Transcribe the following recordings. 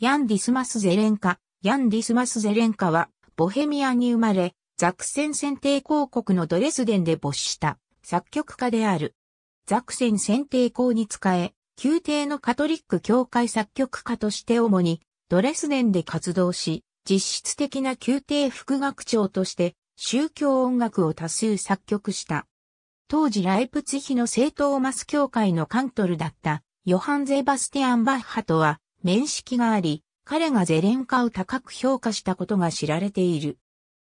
ヤン・ディスマス・ゼレンカ。ヤン・ディスマス・ゼレンカは、ボヘミアに生まれ、ザクセン選定公国のドレスデンで没した作曲家である。ザクセン選定公に仕え、宮廷のカトリック教会作曲家として主にドレスデンで活動し、実質的な宮廷副学長として宗教音楽を多数作曲した。当時ライプツヒの聖トーマス教会のカントルだったヨハン・ゼバスティアン・バッハとは面識があり、彼がゼレンカを高く評価したことが知られている。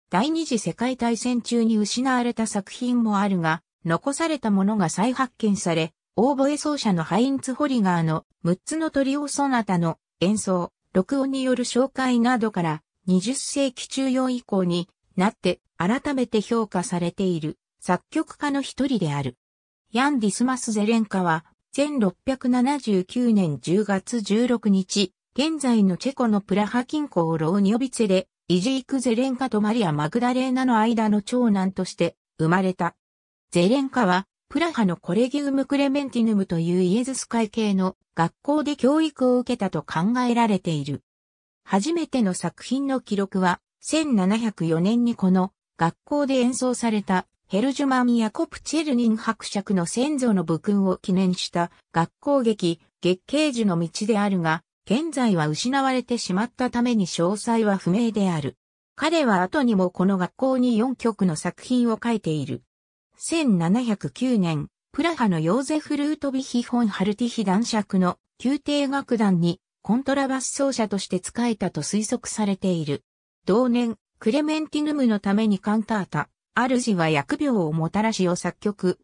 第二次世界大戦中に失われた作品もあるが、残されたものが再発見され、オーボエ奏者のハインツ・ホリガーの6つの鳥をそなたの演奏、録音による紹介などから20世紀中央以降になって改めて評価されている作曲家の一人である。ヤン・ディスマス・ゼレンカは1679年10月16日、現在のチェコのプラハ近郊ローニョビツェで、イジーク・ゼレンカとマリア・マグダレーナの間の長男として生まれた。ゼレンカは、プラハのコレギウム・クレメンティヌムというイエズス会系の学校で教育を受けたと考えられている。初めての作品の記録は、1704年にこの学校で演奏されたヘルジュマン・ヤコプ・チェルニン伯爵の先祖の武勲を記念した学校劇、月桂樹の道であるが、現在は失われてしまったために詳細は不明である。彼は後にもこの学校に4曲の作品を書いている。1709年、プラハのヨーゼフ・ルートビヒ・フォン・ハルティヒ男爵の宮廷楽団にコントラバス奏者として仕えたと推測されている。同年、クレメンティヌムのためにカンタータ、主は薬病をもたらしを作曲。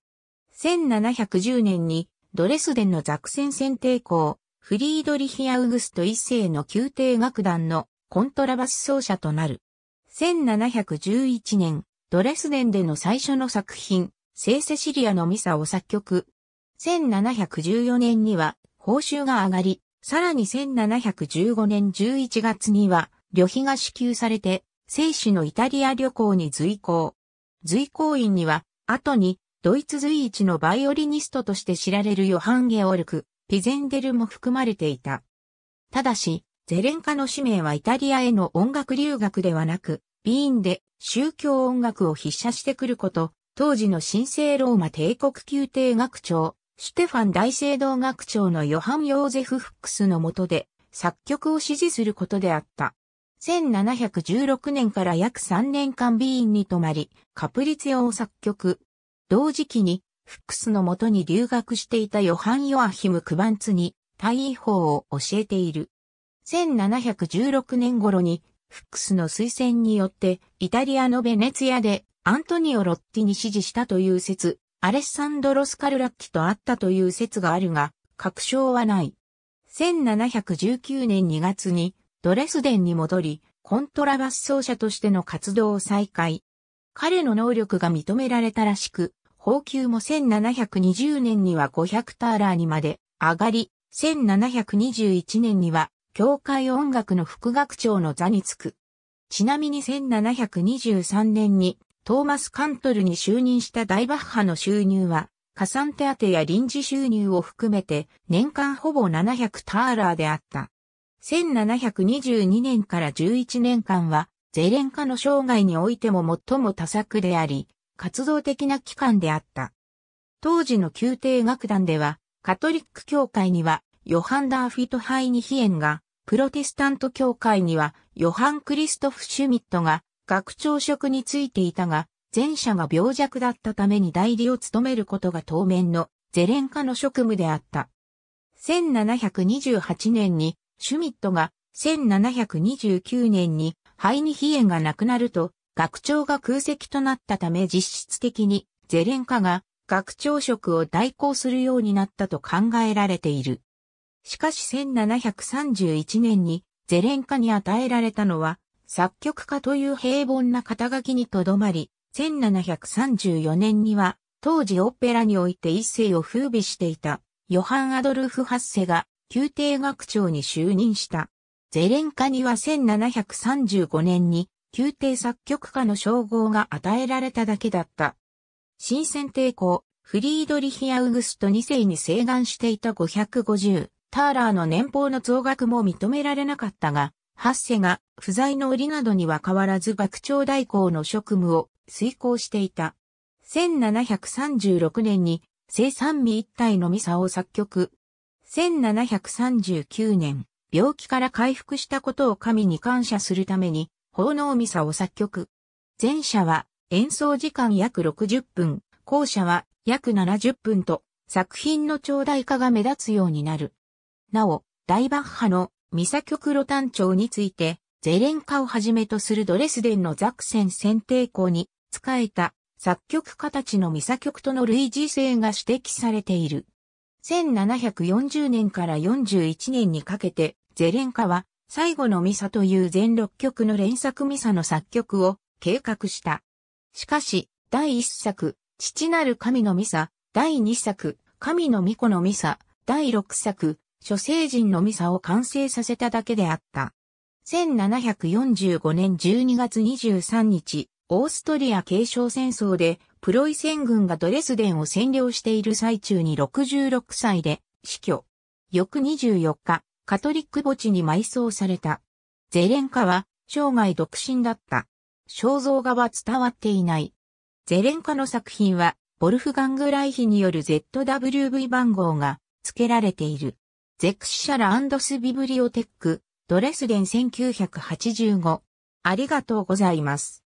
1710年にドレスデンのザクセン選定校、フリードリヒ・アウグスト一世の宮廷楽団のコントラバス奏者となる。1711年、ドレスデンでの最初の作品、セーセシリアのミサを作曲。1714年には報酬が上がり、さらに1715年11月には旅費が支給されて、生死のイタリア旅行に随行。随行院には、後に、ドイツ随一のバイオリニストとして知られるヨハン・ゲオルク、ピゼンデルも含まれていた。ただし、ゼレンカの使命はイタリアへの音楽留学ではなく、ビーンで宗教音楽を筆者してくること、当時の神聖ローマ帝国宮廷学長、シュテファン大聖堂学長のヨハン・ヨーゼフ・フックスの下で作曲を支持することであった。1716年から約3年間ビーンに泊まり、カプリツィオを作曲。同時期に、フックスのもとに留学していたヨハン・ヨアヒム・クバンツに、大位法を教えている。1716年頃に、フックスの推薦によって、イタリアのベネツィアで、アントニオ・ロッティに指示したという説、アレッサンドロ・スカルラッキと会ったという説があるが、確証はない。1719年2月に、ドレスデンに戻り、コントラバス奏者としての活動を再開。彼の能力が認められたらしく、報給も1720年には500ターラーにまで上がり、1721年には、教会音楽の副学長の座に就く。ちなみに1723年に、トーマス・カントルに就任した大バッハの収入は、加算手当や臨時収入を含めて年間ほぼ700ターラーであった。1722年から11年間は、ゼレンカの生涯においても最も多作であり、活動的な期間であった。当時の宮廷楽団では、カトリック教会には、ヨハン・ダーフィト・ハイニヒエンが、プロテスタント教会には、ヨハン・クリストフ・シュミットが、学長職についていたが、前者が病弱だったために代理を務めることが当面のゼレンカの職務であった。1728年にシュミットが1729年に肺に皮炎がなくなると学長が空席となったため実質的にゼレンカが学長職を代行するようになったと考えられている。しかし1731年にゼレンカに与えられたのは作曲家という平凡な肩書きにとどまり、1734年には当時オペラにおいて一世を風靡していたヨハン・アドルフ・ハッセが宮廷学長に就任した。ゼレンカには1735年に宮廷作曲家の称号が与えられただけだった。新選帝公、フリードリヒ・アウグスト2世に請願していた550、ターラーの年俸の増額も認められなかったが、ハッセが不在の折などには変わらず学長代行の職務を遂行していた。1736年に生産味一体のミサを作曲、1739年、病気から回復したことを神に感謝するために、奉納ミサを作曲。前者は演奏時間約60分、後者は約70分と、作品の長大化が目立つようになる。なお、大バッハのミサ曲ロ単調について、ゼレンカをはじめとするドレスデンのザクセン選定校に仕えた作曲家たちのミサ曲との類似性が指摘されている。1740年から41年にかけて、ゼレンカは、最後のミサという全6曲の連作ミサの作曲を計画した。しかし、第1作、父なる神のミサ、第2作、神の巫女のミサ、第6作、諸聖人のミサを完成させただけであった。1745年12月23日、オーストリア継承戦争でプロイセン軍がドレスデンを占領している最中に66歳で死去。翌24日、カトリック墓地に埋葬された。ゼレンカは生涯独身だった。肖像画は伝わっていない。ゼレンカの作品は、ボルフガングライヒによる ZWV 番号が付けられている。ゼクシシャラスビブリオテック、ドレスデン1985。ありがとうございます。